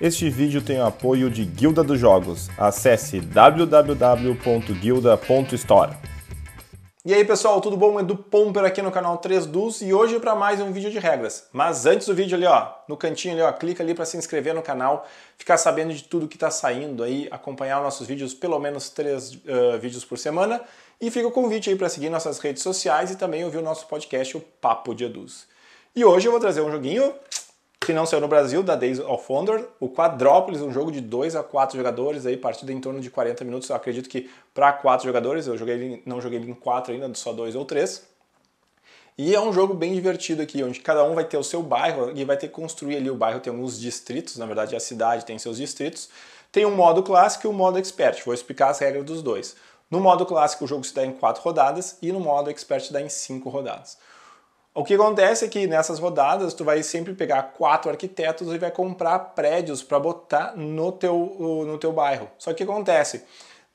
Este vídeo tem o apoio de Guilda dos Jogos. Acesse www.guilda.store. E aí pessoal, tudo bom? Edu Pomper aqui no canal 3Dus e hoje para mais um vídeo de regras. Mas antes do vídeo ali, ó, no cantinho ali, ó, clica ali para se inscrever no canal, ficar sabendo de tudo que está saindo aí, acompanhar nossos vídeos, pelo menos três uh, vídeos por semana. E fica o convite aí para seguir nossas redes sociais e também ouvir o nosso podcast, o Papo de Eduz. E hoje eu vou trazer um joguinho que não saiu no Brasil, da Days of Wonder, o Quadrópolis, um jogo de 2 a 4 jogadores, aí partida em torno de 40 minutos, eu acredito que para 4 jogadores, eu joguei, não joguei em 4 ainda, só 2 ou 3. E é um jogo bem divertido aqui, onde cada um vai ter o seu bairro e vai ter que construir ali o bairro, tem alguns distritos, na verdade a cidade tem seus distritos. Tem um modo clássico e um modo expert, vou explicar as regras dos dois. No modo clássico o jogo se dá em 4 rodadas e no modo expert dá em 5 rodadas. O que acontece é que nessas rodadas tu vai sempre pegar quatro arquitetos e vai comprar prédios para botar no teu, no teu bairro. Só que acontece,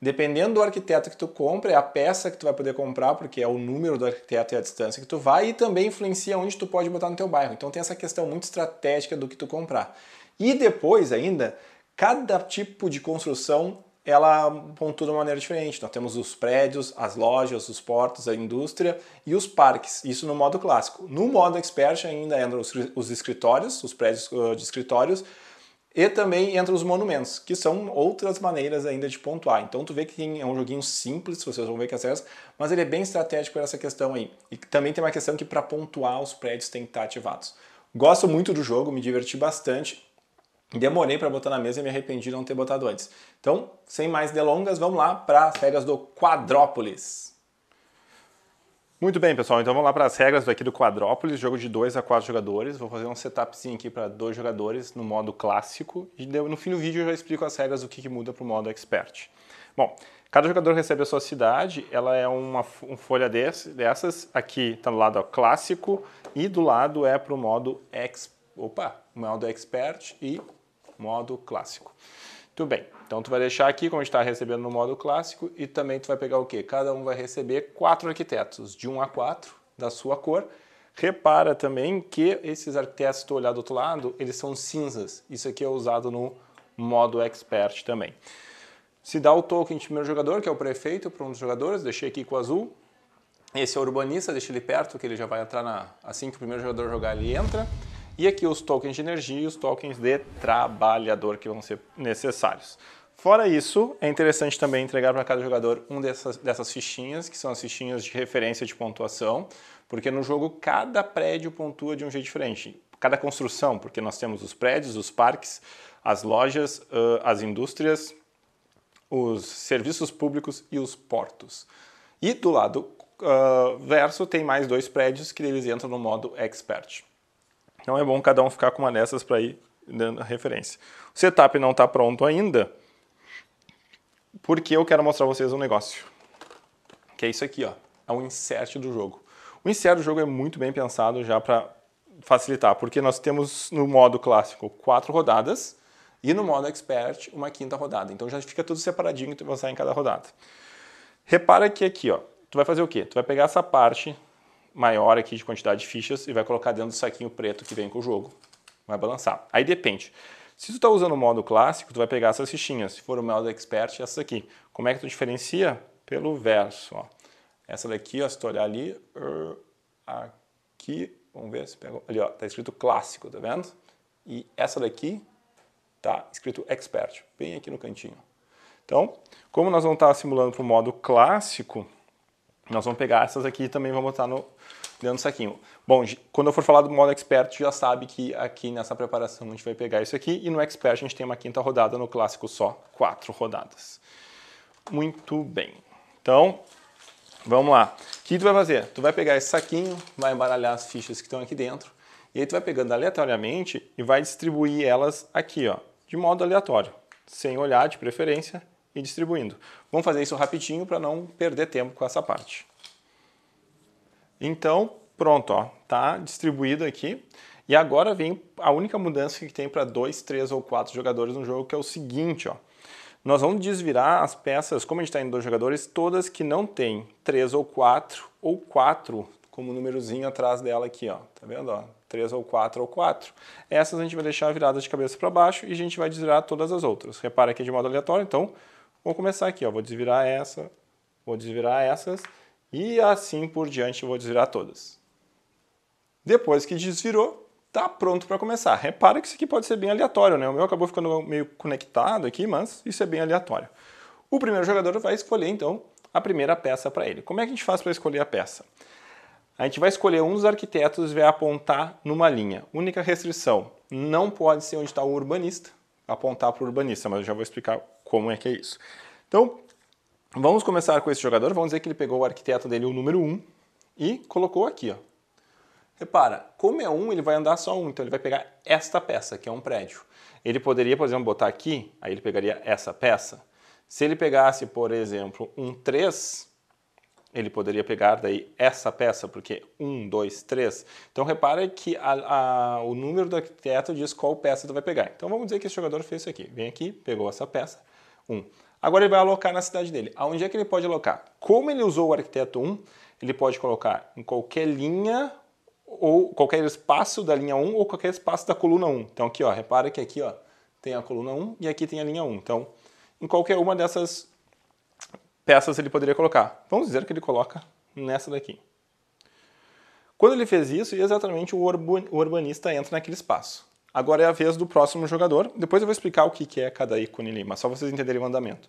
dependendo do arquiteto que tu compra, é a peça que tu vai poder comprar, porque é o número do arquiteto e a distância que tu vai, e também influencia onde tu pode botar no teu bairro. Então tem essa questão muito estratégica do que tu comprar. E depois ainda, cada tipo de construção ela pontua de uma maneira diferente. Nós temos os prédios, as lojas, os portos, a indústria e os parques, isso no modo clássico. No modo expert ainda entram os escritórios, os prédios ah, de escritórios, e também entram os monumentos, que são outras maneiras ainda de pontuar. Então tu vê que é um joguinho simples, vocês vão ver que acessa, mas ele é bem estratégico essa questão aí. E também tem uma questão que para pontuar os prédios tem que estar tá ativados. Gosto muito do jogo, me diverti bastante. Demorei para botar na mesa e me arrependi de não ter botado antes. Então, sem mais delongas, vamos lá para as regras do quadrópolis. Muito bem, pessoal. Então vamos lá para as regras aqui do quadrópolis, jogo de 2 a 4 jogadores. Vou fazer um setupzinho aqui para dois jogadores no modo clássico e no fim do vídeo eu já explico as regras do que, que muda para o modo expert. Bom, cada jogador recebe a sua cidade, ela é uma, uma folha desse, dessas, aqui está do lado ó, clássico e do lado é para o modo ex, opa, modo expert e modo clássico. Tudo bem, então tu vai deixar aqui como está recebendo no modo clássico e também tu vai pegar o quê? Cada um vai receber quatro arquitetos, de 1 a 4, da sua cor. Repara também que esses arquitetos, que tu olhar do outro lado, eles são cinzas. Isso aqui é usado no modo expert também. Se dá o token de primeiro jogador, que é o prefeito, para um dos jogadores, deixei aqui com o azul. Esse é o urbanista, deixa ele perto, que ele já vai entrar na... Assim que o primeiro jogador jogar, ele entra. E aqui os tokens de energia e os tokens de trabalhador que vão ser necessários. Fora isso, é interessante também entregar para cada jogador um dessas, dessas fichinhas, que são as fichinhas de referência de pontuação, porque no jogo cada prédio pontua de um jeito diferente. Cada construção, porque nós temos os prédios, os parques, as lojas, as indústrias, os serviços públicos e os portos. E do lado uh, verso tem mais dois prédios que eles entram no modo expert. Então é bom cada um ficar com uma dessas para ir dando referência. O setup não está pronto ainda, porque eu quero mostrar a vocês um negócio. Que é isso aqui, ó. É o insert do jogo. O insert do jogo é muito bem pensado já para facilitar, porque nós temos no modo clássico quatro rodadas e no modo expert uma quinta rodada. Então já fica tudo separadinho que tu vai sair em cada rodada. Repara que aqui, ó, tu vai fazer o quê? Tu vai pegar essa parte maior aqui de quantidade de fichas e vai colocar dentro do saquinho preto que vem com o jogo. Vai balançar. Aí depende. Se tu está usando o modo clássico, tu vai pegar essas fichinhas. Se for o modo expert, essas aqui. Como é que tu diferencia? Pelo verso. Ó. Essa daqui, ó, se tu olhar ali, er, aqui, vamos ver se pegou. Ali, ó, tá escrito clássico, tá vendo? E essa daqui tá escrito expert, bem aqui no cantinho. Então, como nós vamos estar tá simulando para o modo clássico, nós vamos pegar essas aqui e também vamos botar no, dentro do saquinho. Bom, quando eu for falar do modo expert, já sabe que aqui nessa preparação a gente vai pegar isso aqui. E no expert a gente tem uma quinta rodada, no clássico só quatro rodadas. Muito bem. Então, vamos lá. O que tu vai fazer? Tu vai pegar esse saquinho, vai embaralhar as fichas que estão aqui dentro. E aí tu vai pegando aleatoriamente e vai distribuir elas aqui, ó, de modo aleatório, sem olhar de preferência e distribuindo. Vamos fazer isso rapidinho para não perder tempo com essa parte. Então, pronto, ó, tá distribuído aqui. E agora vem a única mudança que tem para dois, três ou quatro jogadores no jogo, que é o seguinte, ó. Nós vamos desvirar as peças, como a gente está em dois jogadores, todas que não tem três ou quatro ou quatro como númerozinho atrás dela aqui, ó. Tá vendo, ó? Três ou quatro ou quatro. Essas a gente vai deixar viradas de cabeça para baixo e a gente vai desvirar todas as outras. Repara aqui é de modo aleatório, então Vou começar aqui, ó, vou desvirar essa, vou desvirar essas e assim por diante vou desvirar todas. Depois que desvirou, tá pronto para começar. Repara que isso aqui pode ser bem aleatório, né? O meu acabou ficando meio conectado aqui, mas isso é bem aleatório. O primeiro jogador vai escolher então a primeira peça para ele. Como é que a gente faz para escolher a peça? A gente vai escolher um dos arquitetos e vai apontar numa linha. Única restrição, não pode ser onde está o urbanista, apontar para o urbanista, mas eu já vou explicar como é que é isso. Então, vamos começar com esse jogador. Vamos dizer que ele pegou o arquiteto dele, o número 1, e colocou aqui. Ó. Repara, como é 1, ele vai andar só 1, então ele vai pegar esta peça, que é um prédio. Ele poderia, por exemplo, botar aqui, aí ele pegaria essa peça. Se ele pegasse, por exemplo, um 3, ele poderia pegar daí essa peça, porque 1, 2, 3. Então repara que a, a, o número do arquiteto diz qual peça ele vai pegar. Então vamos dizer que esse jogador fez isso aqui. Vem aqui, pegou essa peça, 1. Agora ele vai alocar na cidade dele. Aonde é que ele pode alocar? Como ele usou o arquiteto 1, ele pode colocar em qualquer linha ou qualquer espaço da linha 1 ou qualquer espaço da coluna 1. Então aqui, ó, repara que aqui, ó, tem a coluna 1 e aqui tem a linha 1. Então, em qualquer uma dessas peças ele poderia colocar. Vamos dizer que ele coloca nessa daqui. Quando ele fez isso, exatamente o urbanista entra naquele espaço. Agora é a vez do próximo jogador. Depois eu vou explicar o que é cada ícone ali, mas só vocês entenderem o andamento.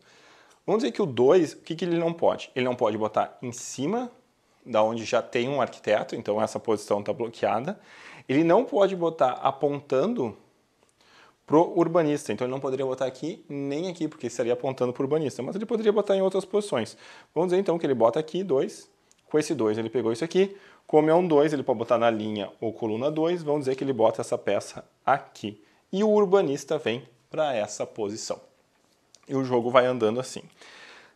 Vamos dizer que o 2, o que, ele não pode? Ele não pode botar em cima da onde já tem um arquiteto, então essa posição está bloqueada. Ele não pode botar apontando pro urbanista. Então ele não poderia botar aqui nem aqui, porque estaria apontando para o urbanista, mas ele poderia botar em outras posições. Vamos dizer então que ele bota aqui 2 com esse 2 ele pegou isso aqui, como é um 2, ele pode botar na linha ou coluna 2, vamos dizer que ele bota essa peça aqui. E o urbanista vem para essa posição. E o jogo vai andando assim.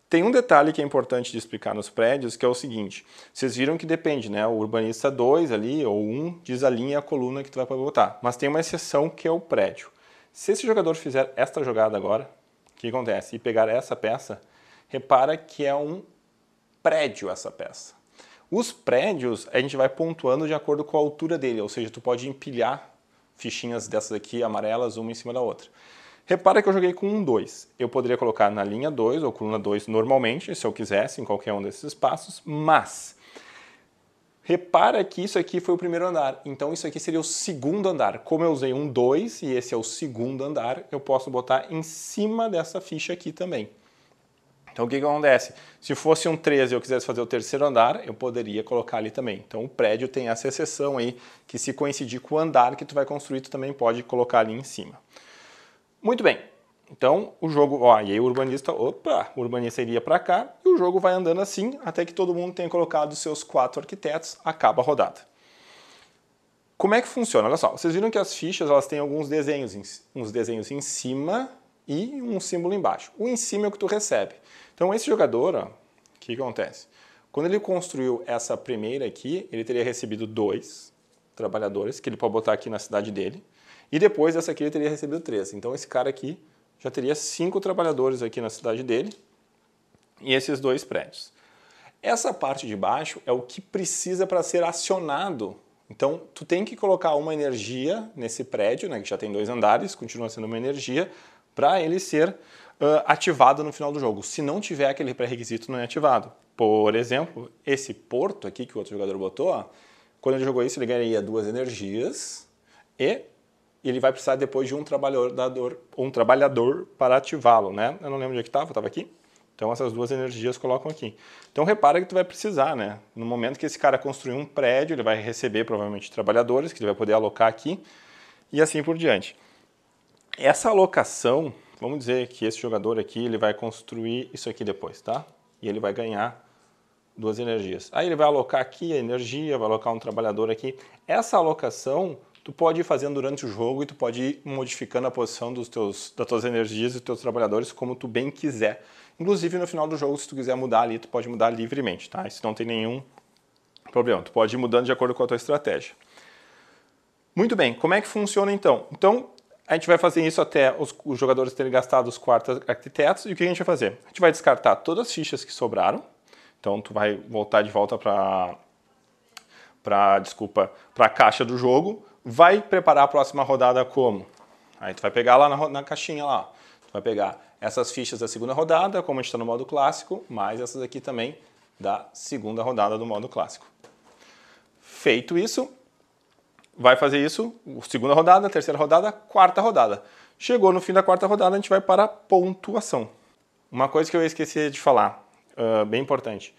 Tem um detalhe que é importante de explicar nos prédios, que é o seguinte, vocês viram que depende, né? O urbanista 2 ali, ou 1, um, diz a linha e a coluna que tu vai para botar. Mas tem uma exceção que é o prédio. Se esse jogador fizer esta jogada agora, o que acontece? E pegar essa peça, repara que é um prédio essa peça. Os prédios a gente vai pontuando de acordo com a altura dele, ou seja, tu pode empilhar fichinhas dessas aqui amarelas uma em cima da outra. Repara que eu joguei com um 2. Eu poderia colocar na linha 2 ou coluna 2 normalmente, se eu quisesse, em qualquer um desses espaços, mas repara que isso aqui foi o primeiro andar, então isso aqui seria o segundo andar. Como eu usei um 2 e esse é o segundo andar, eu posso botar em cima dessa ficha aqui também. Então o que, que acontece? Se fosse um 13 e eu quisesse fazer o terceiro andar, eu poderia colocar ali também. Então o prédio tem essa exceção aí, que se coincidir com o andar que tu vai construir, tu também pode colocar ali em cima. Muito bem, então o jogo, ó, e aí o urbanista, opa, o urbanista iria para cá e o jogo vai andando assim até que todo mundo tenha colocado seus quatro arquitetos, acaba a rodada. Como é que funciona? Olha só, vocês viram que as fichas elas têm alguns desenhos, uns desenhos em cima e um símbolo embaixo. O em cima é o que tu recebe. Então esse jogador, o que, que acontece? Quando ele construiu essa primeira aqui, ele teria recebido dois trabalhadores, que ele pode botar aqui na cidade dele, e depois dessa aqui ele teria recebido três. Então esse cara aqui já teria cinco trabalhadores aqui na cidade dele e esses dois prédios. Essa parte de baixo é o que precisa para ser acionado. Então, tu tem que colocar uma energia nesse prédio, né, que já tem dois andares, continua sendo uma energia, para ele ser uh, ativado no final do jogo. Se não tiver aquele pré-requisito, não é ativado. Por exemplo, esse Porto aqui que o outro jogador botou, ó, quando ele jogou isso, ele ganharia duas energias e ele vai precisar depois de um trabalhador, um trabalhador para ativá-lo, né? Eu não lembro onde é que estava, estava aqui. Então essas duas energias colocam aqui. Então repara que tu vai precisar, né? No momento que esse cara construir um prédio, ele vai receber provavelmente trabalhadores que ele vai poder alocar aqui e assim por diante. Essa alocação, vamos dizer que esse jogador aqui ele vai construir isso aqui depois, tá? E ele vai ganhar duas energias. Aí ele vai alocar aqui a energia, vai alocar um trabalhador aqui. Essa alocação tu pode ir fazendo durante o jogo e tu pode ir modificando a posição dos teus, das tuas energias e dos teus trabalhadores como tu bem quiser. Inclusive no final do jogo, se tu quiser mudar ali, tu pode mudar livremente, tá? Isso não tem nenhum problema. Tu pode ir mudando de acordo com a tua estratégia. Muito bem, como é que funciona então? Então, a gente vai fazer isso até os, os jogadores terem gastado os quartos arquitetos. E o que a gente vai fazer? A gente vai descartar todas as fichas que sobraram. Então tu vai voltar de volta para para desculpa para a caixa do jogo. Vai preparar a próxima rodada como? Aí tu vai pegar lá na, na caixinha lá. Tu vai pegar essas fichas da segunda rodada, como a gente está no modo clássico, mais essas aqui também da segunda rodada do modo clássico. Feito isso, vai fazer isso, segunda rodada, terceira rodada, quarta rodada. Chegou no fim da quarta rodada, a gente vai para a pontuação. Uma coisa que eu esqueci de falar, uh, bem importante.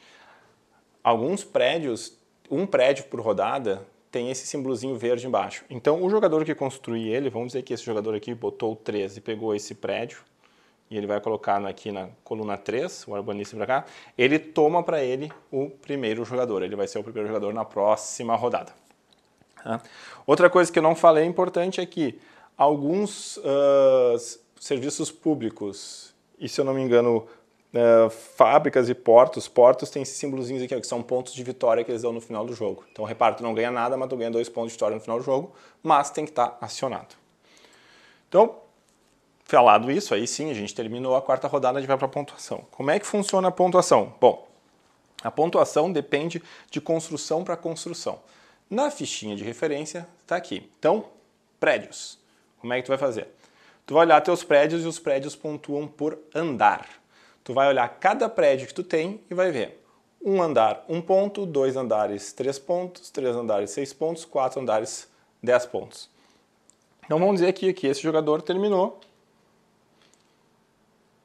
Alguns prédios, um prédio por rodada, tem esse símbolozinho verde embaixo. Então, o jogador que construir ele, vamos dizer que esse jogador aqui botou 13 e pegou esse prédio, e ele vai colocar aqui na coluna 3, o urbanista para cá, ele toma para ele o primeiro jogador. Ele vai ser o primeiro jogador na próxima rodada. Tá? Outra coisa que eu não falei importante é que alguns uh, serviços públicos, e se eu não me engano, uh, fábricas e portos, portos têm esses símbolozinhos aqui, ó, que são pontos de vitória que eles dão no final do jogo. Então, reparto, não ganha nada, mas tu ganha dois pontos de vitória no final do jogo, mas tem que estar tá acionado. Então, falado isso, aí sim, a gente terminou a quarta rodada, a gente vai para a pontuação. Como é que funciona a pontuação? Bom, a pontuação depende de construção para construção. Na fichinha de referência está aqui. Então, prédios. Como é que tu vai fazer? Tu vai olhar teus prédios e os prédios pontuam por andar. Tu vai olhar cada prédio que tu tem e vai ver. Um andar, um ponto, dois andares, três pontos, três andares, seis pontos, quatro andares, dez pontos. Então vamos dizer aqui que esse jogador terminou.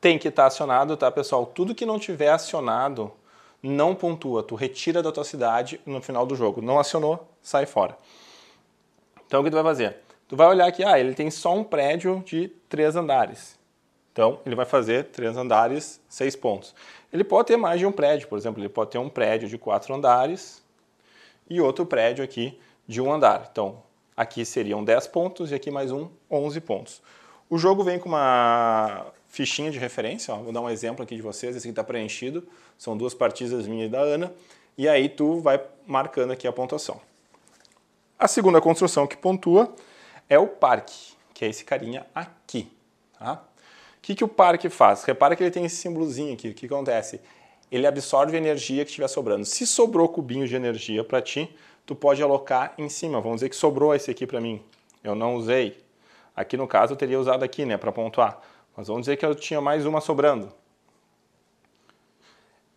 Tem que estar tá acionado, tá, pessoal? Tudo que não tiver acionado não pontua, tu retira da tua cidade no final do jogo. Não acionou, sai fora. Então o que tu vai fazer? Tu vai olhar aqui, ah, ele tem só um prédio de três andares. Então ele vai fazer três andares, seis pontos. Ele pode ter mais de um prédio, por exemplo, ele pode ter um prédio de quatro andares e outro prédio aqui de um andar. Então aqui seriam 10 pontos e aqui mais um, 11 pontos. O jogo vem com uma fichinha de referência. Ó. Vou dar um exemplo aqui de vocês, esse aqui está preenchido, são duas partidas minhas e da Ana, e aí tu vai marcando aqui a pontuação. A segunda construção que pontua é o parque, que é esse carinha aqui. Tá? O que, que o parque faz? Repara que ele tem esse símbolozinho aqui. O que acontece? Ele absorve a energia que estiver sobrando. Se sobrou cubinho de energia para ti, tu pode alocar em cima. Vamos dizer que sobrou esse aqui para mim. Eu não usei. Aqui no caso eu teria usado aqui, né, para pontuar. Mas vamos dizer que eu tinha mais uma sobrando.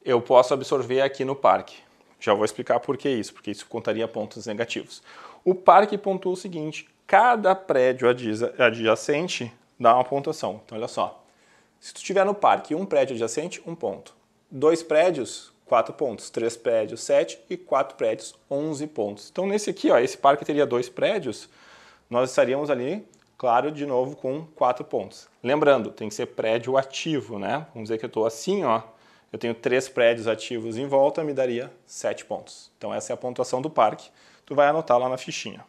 Eu posso absorver aqui no parque. Já vou explicar por que isso, porque isso contaria pontos negativos. O parque pontua o seguinte: cada prédio adjacente dá uma pontuação. Então, olha só. Se tu estiver no parque um prédio adjacente, um ponto. Dois prédios, quatro pontos. Três prédios, sete. E quatro prédios, onze pontos. Então, nesse aqui, ó, esse parque teria dois prédios, nós estaríamos ali Claro, de novo com quatro pontos. Lembrando, tem que ser prédio ativo, né? Vamos dizer que eu estou assim, ó. Eu tenho três prédios ativos em volta, me daria sete pontos. Então essa é a pontuação do parque. Tu vai anotar lá na fichinha.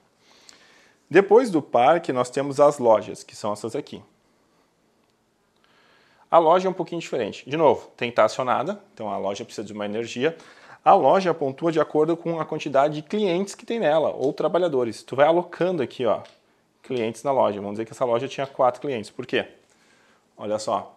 Depois do parque, nós temos as lojas, que são essas aqui. A loja é um pouquinho diferente. De novo, tem que estar acionada, então a loja precisa de uma energia. A loja pontua de acordo com a quantidade de clientes que tem nela ou trabalhadores. Tu vai alocando aqui, ó clientes na loja. Vamos dizer que essa loja tinha quatro clientes. Por quê? Olha só.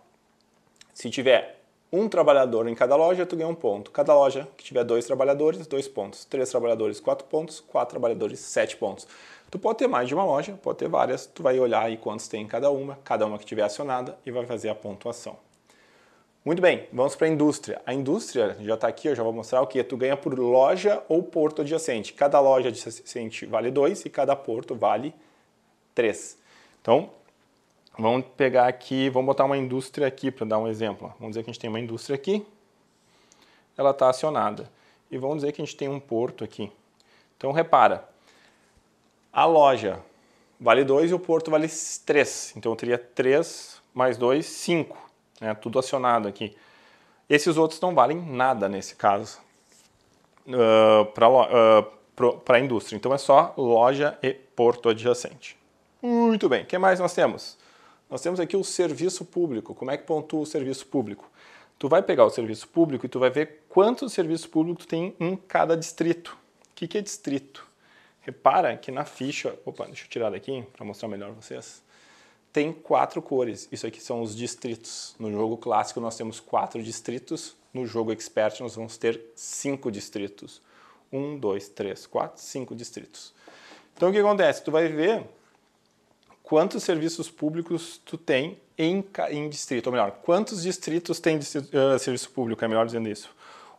Se tiver um trabalhador em cada loja, tu ganha um ponto. Cada loja que tiver dois trabalhadores, dois pontos. Três trabalhadores, quatro pontos. Quatro trabalhadores, sete pontos. Tu pode ter mais de uma loja, pode ter várias. Tu vai olhar aí quantos tem em cada uma, cada uma que tiver acionada e vai fazer a pontuação. Muito bem, vamos para a indústria. A indústria já está aqui, eu já vou mostrar o que tu ganha por loja ou porto adjacente. Cada loja adjacente vale 2 e cada porto vale 3. Então, vamos pegar aqui, vamos botar uma indústria aqui para dar um exemplo. Vamos dizer que a gente tem uma indústria aqui, ela está acionada. E vamos dizer que a gente tem um porto aqui. Então, repara, a loja vale 2 e o porto vale 3. Então, eu teria 3 mais 2, 5. Né? Tudo acionado aqui. Esses outros não valem nada nesse caso uh, ah, para uh, ah, a indústria. Então, é só loja e porto adjacente. Muito bem, o que mais nós temos? Nós temos aqui o serviço público. Como é que pontua o serviço público? Tu vai pegar o serviço público e tu vai ver quanto serviço público tem em cada distrito. O que, que é distrito? Repara que na ficha, opa, deixa eu tirar daqui para mostrar melhor vocês. Tem quatro cores. Isso aqui são os distritos. No jogo clássico nós temos quatro distritos. No jogo expert nós vamos ter cinco distritos. Um, dois, três, quatro, cinco distritos. Então o que acontece? Tu vai ver quantos serviços públicos tu tem em, em distrito, ou melhor, quantos distritos tem distrito, uh, eh, serviço público, é melhor dizendo isso.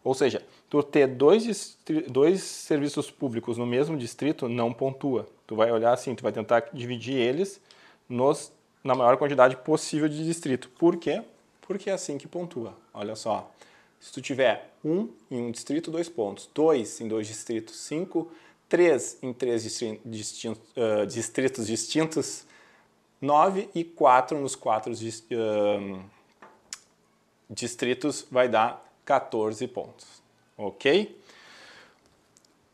Ou seja, tu ter dois, dois serviços públicos no mesmo distrito não pontua. Tu vai olhar assim, tu vai tentar dividir eles nos, na maior quantidade possível de distrito. Por quê? Porque é assim que pontua. Olha só, se tu tiver um em um distrito, dois pontos. Dois em dois distritos, cinco. Três em três uh, distritos distintos, 9 e 4 nos quatro distritos vai dar 14 pontos, ok?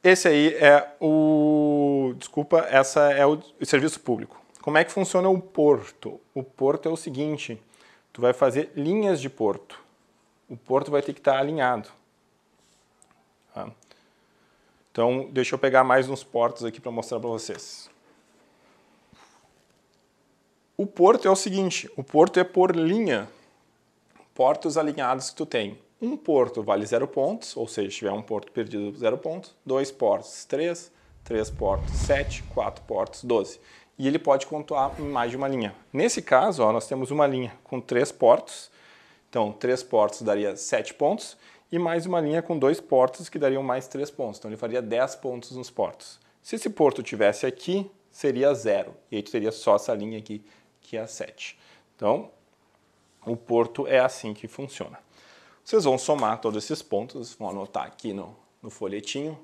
Esse aí é o. Desculpa, essa é o, o serviço público. Como é que funciona o porto? O porto é o seguinte: tu vai fazer linhas de porto. O porto vai ter que estar alinhado. Tá? Então, deixa eu pegar mais uns portos aqui para mostrar para vocês. O porto é o seguinte, o porto é por linha. Portos alinhados que tu tem. Um porto vale zero pontos, ou seja, se tiver um porto perdido, zero pontos. Dois portos, três. Três portos, sete. Quatro portos, doze. E ele pode contar em mais de uma linha. Nesse caso, ó, nós temos uma linha com três portos. Então, três portos daria sete pontos. E mais uma linha com dois portos, que dariam mais três pontos. Então, ele faria dez pontos nos portos. Se esse porto tivesse aqui, seria zero. E aí tu teria só essa linha aqui que é a 7. Então, o porto é assim que funciona. Vocês vão somar todos esses pontos, vão anotar aqui no, no folhetinho.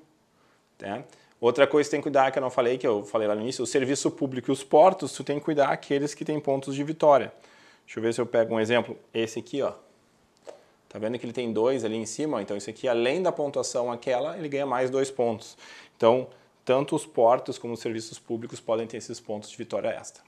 Né? Outra coisa que tem que cuidar, que eu não falei, que eu falei lá no início, o serviço público e os portos, tu tem que cuidar aqueles que têm pontos de vitória. Deixa eu ver se eu pego um exemplo. Esse aqui, ó. Tá vendo que ele tem dois ali em cima? Então, isso aqui, além da pontuação aquela, ele ganha mais dois pontos. Então, tanto os portos como os serviços públicos podem ter esses pontos de vitória extra.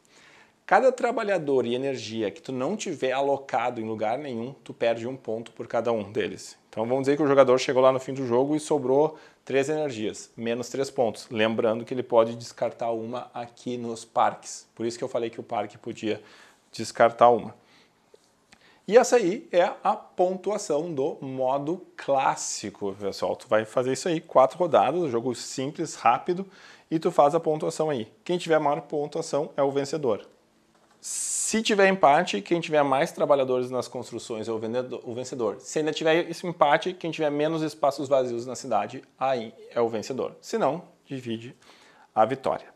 Cada trabalhador e energia que tu não tiver alocado em lugar nenhum, tu perde um ponto por cada um deles. Então vamos dizer que o jogador chegou lá no fim do jogo e sobrou três energias, menos três pontos. Lembrando que ele pode descartar uma aqui nos parques. Por isso que eu falei que o parque podia descartar uma. E essa aí é a pontuação do modo clássico, pessoal. Tu vai fazer isso aí, quatro rodadas, jogo simples, rápido, e tu faz a pontuação aí. Quem tiver maior pontuação é o vencedor. Se tiver empate, quem tiver mais trabalhadores nas construções é o, vendedor, o vencedor. Se ainda tiver esse empate, quem tiver menos espaços vazios na cidade, aí é o vencedor. Se não, divide a vitória.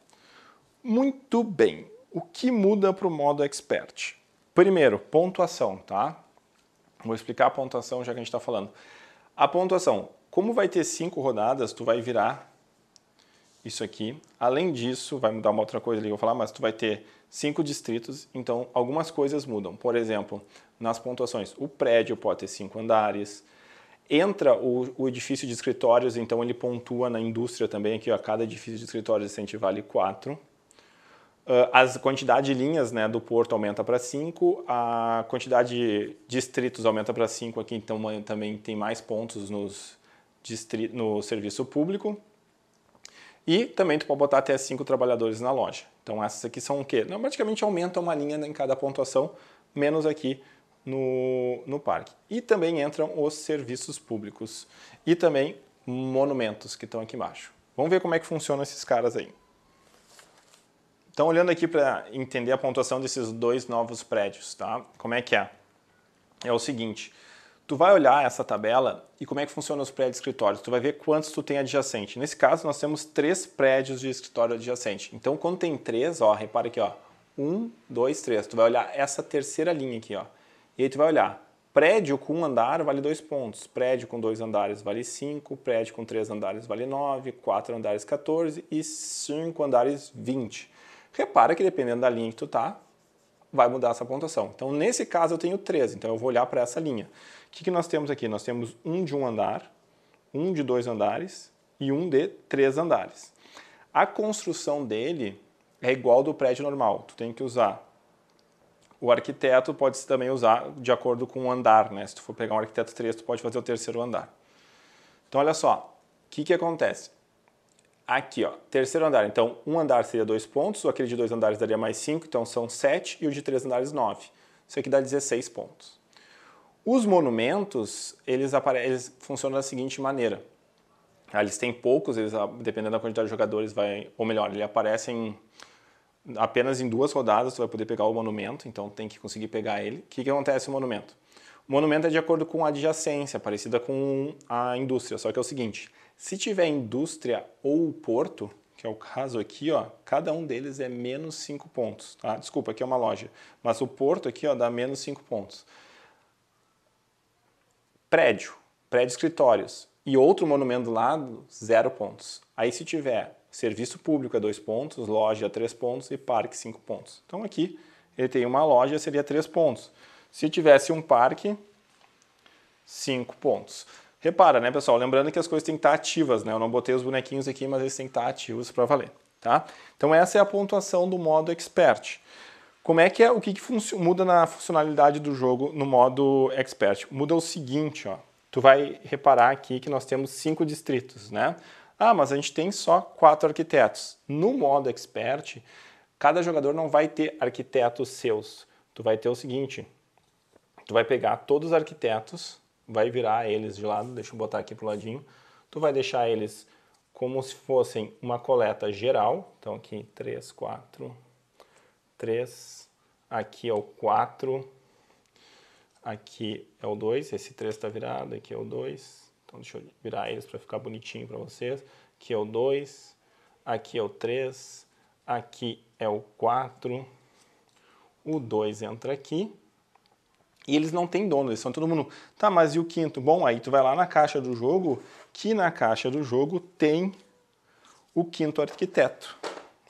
Muito bem. O que muda para o modo expert? Primeiro, pontuação, tá? Vou explicar a pontuação já que a gente está falando. A pontuação, como vai ter cinco rodadas, tu vai virar isso aqui. Além disso, vai mudar uma outra coisa ali que eu vou falar, mas tu vai ter cinco distritos, então algumas coisas mudam. Por exemplo, nas pontuações, o prédio pode ter cinco andares, entra o, o edifício de escritórios, então ele pontua na indústria também aqui, ó, cada edifício de escritórios gente vale quatro. Ah, as quantidade de linhas né, do porto aumenta para 5, a quantidade de distritos aumenta para 5 aqui, então também tem mais pontos nos, no serviço público. E também tu pode botar até cinco trabalhadores na loja. Então essas aqui são o quê? Não, praticamente aumenta uma linha em cada pontuação, menos aqui no, no parque. E também entram os serviços públicos e também monumentos que estão aqui embaixo. Vamos ver como é que funciona esses caras aí. Então, olhando aqui para entender a pontuação desses dois novos prédios, tá? Como é que é? É o seguinte, Tu vai olhar essa tabela e como é que funciona os prédios escritórios. Tu vai ver quantos tu tem adjacente. Nesse caso, nós temos três prédios de escritório adjacente. Então, quando tem três, ó, repara aqui, ó. Um, dois, três. Tu vai olhar essa terceira linha aqui, ó. E aí tu vai olhar. Prédio com um andar vale dois pontos. Prédio com dois andares vale cinco. Prédio com três andares vale nove. Quatro andares, 14. E cinco andares, 20. Repara que dependendo da linha que tu tá, vai mudar essa pontuação. Então, nesse caso, eu tenho 3, então eu vou olhar para essa linha. O que, que nós temos aqui? Nós temos um de um andar, um de dois andares e um de três andares. A construção dele é igual do prédio normal. Tu tem que usar. O arquiteto pode também usar de acordo com o andar, né? Se tu for pegar um arquiteto 3, tu pode fazer o terceiro andar. Então, olha só, o que, que acontece? aqui, ó, terceiro andar. Então, um andar seria dois pontos, aquele de dois andares daria mais cinco, então são sete, e o de três andares, nove. Isso aqui dá 16 pontos. Os monumentos, eles, eles funcionam da seguinte maneira. Ah, eles têm poucos, eles, ah, dependendo da quantidade de jogadores, vai, ou melhor, ele aparece apenas em duas rodadas, você vai poder pegar o monumento, então tem que conseguir pegar ele. O que, que acontece o monumento? O monumento é de acordo com a adjacência, parecida com a indústria, só que é o seguinte, se tiver indústria ou porto, que é o caso aqui, ó, cada um deles é menos 5 pontos. Tá? Desculpa, aqui é uma loja. Mas o porto aqui ó, dá menos 5 pontos. Prédio, prédio escritórios e outro monumento do lado, 0 pontos. Aí se tiver serviço público é 2 pontos, loja 3 pontos e parque 5 pontos. Então aqui ele tem uma loja, seria 3 pontos. Se tivesse um parque, 5 pontos. Repara, né, pessoal? Lembrando que as coisas têm que estar ativas, né? Eu não botei os bonequinhos aqui, mas eles têm que estar ativos para valer, tá? Então essa é a pontuação do modo expert. Como é que é, o que, que muda na funcionalidade do jogo no modo expert? Muda o seguinte, ó. Tu vai reparar aqui que nós temos cinco distritos, né? Ah, mas a gente tem só quatro arquitetos. No modo expert, cada jogador não vai ter arquitetos seus. Tu vai ter o seguinte: tu vai pegar todos os arquitetos vai virar eles de lado, deixa eu botar aqui pro ladinho. Tu vai deixar eles como se fossem uma coleta geral. Então aqui 3, 4, 3, aqui é o 4, aqui é o 2, esse 3 está virado, aqui é o 2. Então deixa eu virar eles para ficar bonitinho para vocês. Aqui é o 2, aqui é o 3, aqui é o 4, o 2 entra aqui e eles não têm dono, eles são todo mundo. Tá, mas e o quinto? Bom, aí tu vai lá na caixa do jogo, que na caixa do jogo tem o quinto arquiteto.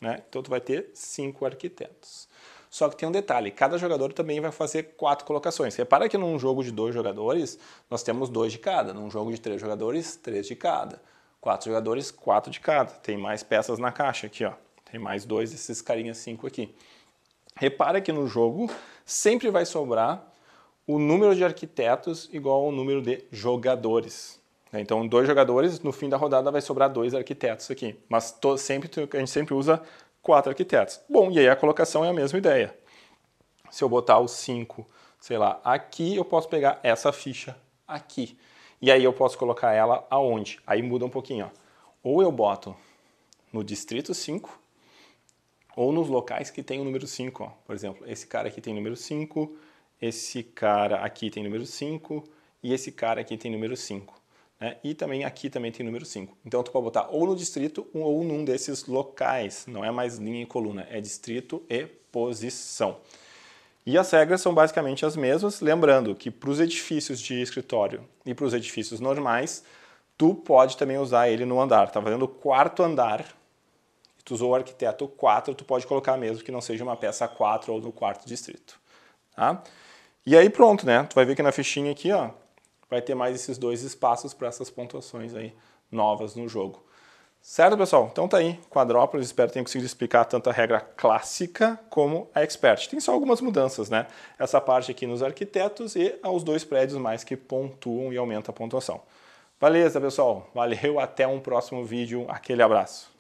Né? Então tu vai ter cinco arquitetos. Só que tem um detalhe, cada jogador também vai fazer quatro colocações. Repara que num jogo de dois jogadores, nós temos dois de cada. Num jogo de três jogadores, três de cada. Quatro jogadores, quatro de cada. Tem mais peças na caixa aqui, ó. Tem mais dois desses carinhas cinco aqui. Repara que no jogo sempre vai sobrar o número de arquitetos igual ao número de jogadores. Né? Então, dois jogadores, no fim da rodada vai sobrar dois arquitetos aqui. Mas to, sempre, a gente sempre usa quatro arquitetos. Bom, e aí a colocação é a mesma ideia. Se eu botar o cinco, sei lá, aqui, eu posso pegar essa ficha aqui. E aí eu posso colocar ela aonde? Aí muda um pouquinho. Ó. Ou eu boto no distrito 5, ou nos locais que tem o número 5. Por exemplo, esse cara aqui tem número 5, esse cara aqui tem número 5 e esse cara aqui tem número 5. Né? E também aqui também tem número 5. Então tu pode botar ou no distrito ou num desses locais, não é mais linha e coluna, é distrito e posição. E as regras são basicamente as mesmas, lembrando que para os edifícios de escritório e para os edifícios normais, tu pode também usar ele no andar. Tá fazendo o quarto andar, tu usou o arquiteto 4, tu pode colocar mesmo que não seja uma peça 4 ou no quarto distrito. Tá? E aí pronto, né? Tu vai ver que na fichinha aqui, ó, vai ter mais esses dois espaços para essas pontuações aí novas no jogo. Certo, pessoal? Então tá aí, quadrópolis, espero que tenha conseguido explicar tanto a regra clássica como a expert. Tem só algumas mudanças, né? Essa parte aqui nos arquitetos e aos dois prédios mais que pontuam e aumenta a pontuação. Valeu, pessoal? Valeu, até um próximo vídeo, aquele abraço.